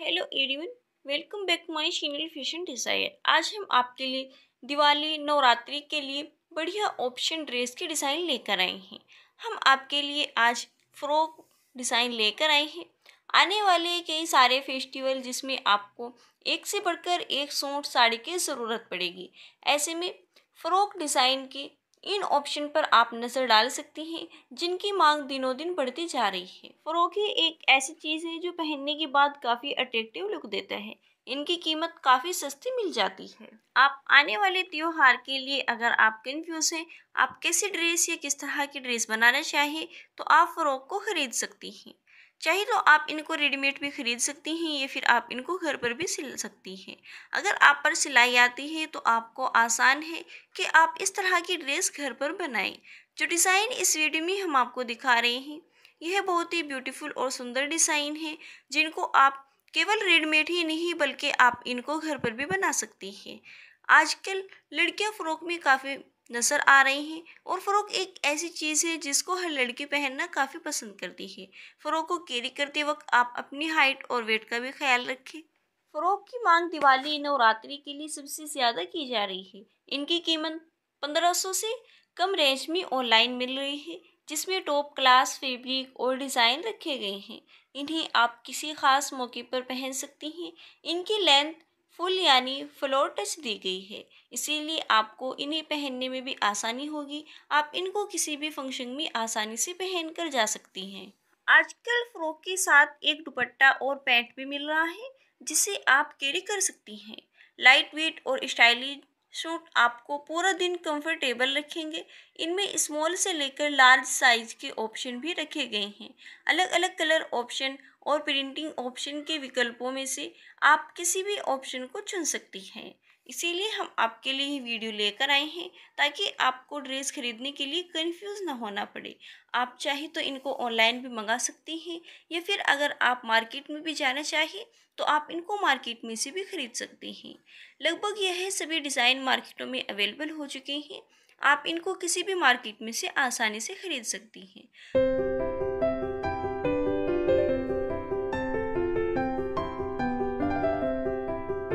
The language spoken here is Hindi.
hello everyone welcome back my channel fashion desire आज हम आपके लिए दिवाली नवरात्रि के लिए बढ़िया ऑप्शन ड्रेस के डिज़ाइन लेकर आए हैं हम आपके लिए आज फ्रॉक डिज़ाइन लेकर आए हैं आने वाले कई सारे फेस्टिवल जिसमें आपको एक से बढ़कर एक सूट साड़ी की ज़रूरत पड़ेगी ऐसे में फ्रॉक डिज़ाइन के इन ऑप्शन पर आप नज़र डाल सकते हैं जिनकी मांग दिनों दिन बढ़ती जा रही है फ़रोकी एक ऐसी चीज़ है जो पहनने के बाद काफ़ी अट्रेक्टिव लुक देता है इनकी कीमत काफ़ी सस्ती मिल जाती है आप आने वाले त्यौहार के लिए अगर आप कन्फ्यूज हैं आप कैसी ड्रेस या किस तरह की ड्रेस बनाना चाहिए तो आप फ़्रॉक को ख़रीद सकती हैं चाहे तो आप इनको रेडीमेड भी ख़रीद सकती हैं या फिर आप इनको घर पर भी सिल सकती हैं अगर आप पर सिलाई आती है तो आपको आसान है कि आप इस तरह की ड्रेस घर पर बनाएं जो डिज़ाइन इस वीडियो में हम आपको दिखा रहे हैं यह बहुत ही ब्यूटीफुल और सुंदर डिज़ाइन है जिनको आप केवल रेडीमेड ही नहीं बल्कि आप इनको घर पर भी बना सकती हैं आजकल लड़कियां फ़्रॉक में काफ़ी नज़र आ रहे हैं और फ़्रॉक एक ऐसी चीज़ है जिसको हर लड़की पहनना काफ़ी पसंद करती है फ़्रॉक को कैरी करते वक्त आप अपनी हाइट और वेट का भी ख्याल रखें फ़्रॉक की मांग दिवाली नवरात्रि के लिए सबसे ज़्यादा की जा रही है इनकी कीमत पंद्रह सौ से कम रेंज में ऑनलाइन मिल रही है जिसमें टॉप क्लास फेब्रिक और डिज़ाइन रखे गए हैं इन्हें आप किसी ख़ास मौके पर पहन सकती हैं इनकी लेंथ फुल यानी फ्लोर टच दी गई है इसीलिए आपको इन्हें पहनने में भी आसानी होगी आप इनको किसी भी फंक्शन में आसानी से पहन कर जा सकती हैं आजकल फ्रॉक के साथ एक दुपट्टा और पैंट भी मिल रहा है जिसे आप कैरी कर सकती हैं लाइट वेट और स्टाइलिश सूट आपको पूरा दिन कंफर्टेबल रखेंगे इनमें स्मॉल से लेकर लार्ज साइज के ऑप्शन भी रखे गए हैं अलग अलग कलर ऑप्शन और प्रिंटिंग ऑप्शन के विकल्पों में से आप किसी भी ऑप्शन को चुन सकती हैं इसीलिए हम आपके लिए ये वीडियो लेकर आए हैं ताकि आपको ड्रेस खरीदने के लिए कंफ्यूज ना होना पड़े आप चाहे तो इनको ऑनलाइन भी मंगा सकती हैं या फिर अगर आप मार्केट में भी जाना चाहे तो आप इनको मार्केट में से भी ख़रीद सकते हैं लगभग यह सभी डिज़ाइन मार्केटों में अवेलेबल हो चुके हैं आप इनको किसी भी मार्केट में से आसानी से ख़रीद सकती हैं